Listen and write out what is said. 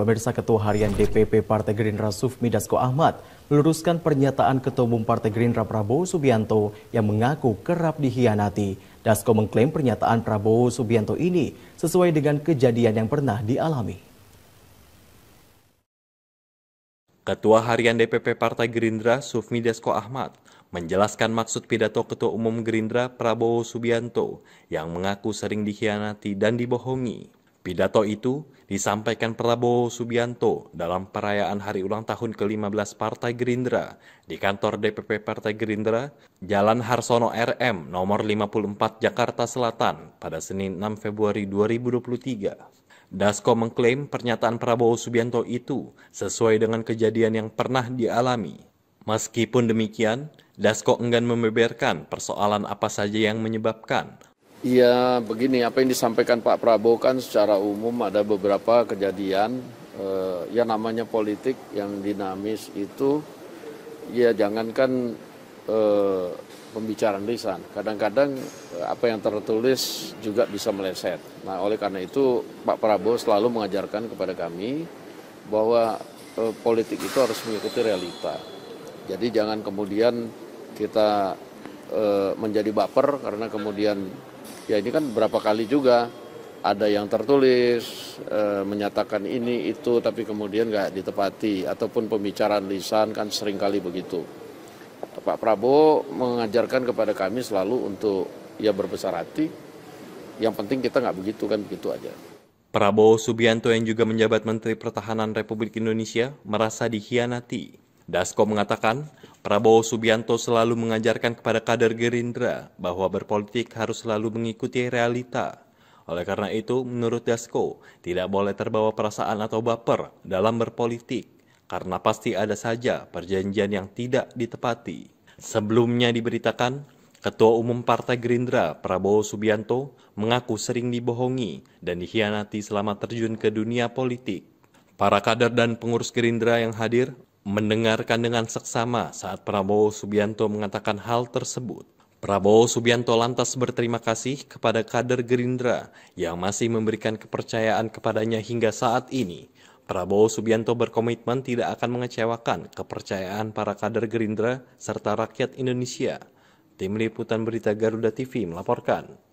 Pemirsa Ketua Harian DPP Partai Gerindra Sufmi Dasko Ahmad meluruskan pernyataan Ketua Umum Partai Gerindra Prabowo Subianto yang mengaku kerap dihianati. Dasko mengklaim pernyataan Prabowo Subianto ini sesuai dengan kejadian yang pernah dialami. Ketua Harian DPP Partai Gerindra Sufmi Dasko Ahmad menjelaskan maksud pidato Ketua Umum Gerindra Prabowo Subianto yang mengaku sering dikhianati dan dibohongi. Pidato itu disampaikan Prabowo Subianto dalam perayaan hari ulang tahun ke-15 Partai Gerindra di kantor DPP Partai Gerindra, Jalan Harsono RM nomor 54 Jakarta Selatan pada Senin 6 Februari 2023. Dasko mengklaim pernyataan Prabowo Subianto itu sesuai dengan kejadian yang pernah dialami. Meskipun demikian, Dasko enggan membeberkan persoalan apa saja yang menyebabkan Iya, begini apa yang disampaikan Pak Prabowo kan secara umum ada beberapa kejadian eh, ya namanya politik yang dinamis itu ya jangankan eh, pembicaraan lisan, kadang-kadang eh, apa yang tertulis juga bisa meleset. Nah, oleh karena itu Pak Prabowo selalu mengajarkan kepada kami bahwa eh, politik itu harus mengikuti realita. Jadi jangan kemudian kita Eh, menjadi baper karena kemudian ya ini kan berapa kali juga ada yang tertulis e, menyatakan ini itu tapi kemudian nggak ditepati ataupun pembicaraan lisan kan sering kali begitu. Pak Prabowo mengajarkan kepada kami selalu untuk ya berbesar hati. Yang penting kita nggak begitu kan begitu aja. Prabowo Subianto yang juga menjabat Menteri Pertahanan Republik Indonesia merasa dikhianati. Dasko mengatakan, Prabowo Subianto selalu mengajarkan kepada kader Gerindra bahwa berpolitik harus selalu mengikuti realita. Oleh karena itu, menurut Dasko, tidak boleh terbawa perasaan atau baper dalam berpolitik, karena pasti ada saja perjanjian yang tidak ditepati. Sebelumnya diberitakan, Ketua Umum Partai Gerindra Prabowo Subianto mengaku sering dibohongi dan dikhianati selama terjun ke dunia politik. Para kader dan pengurus Gerindra yang hadir mendengarkan dengan seksama saat Prabowo Subianto mengatakan hal tersebut. Prabowo Subianto lantas berterima kasih kepada kader Gerindra yang masih memberikan kepercayaan kepadanya hingga saat ini. Prabowo Subianto berkomitmen tidak akan mengecewakan kepercayaan para kader Gerindra serta rakyat Indonesia. Tim Liputan Berita Garuda TV melaporkan.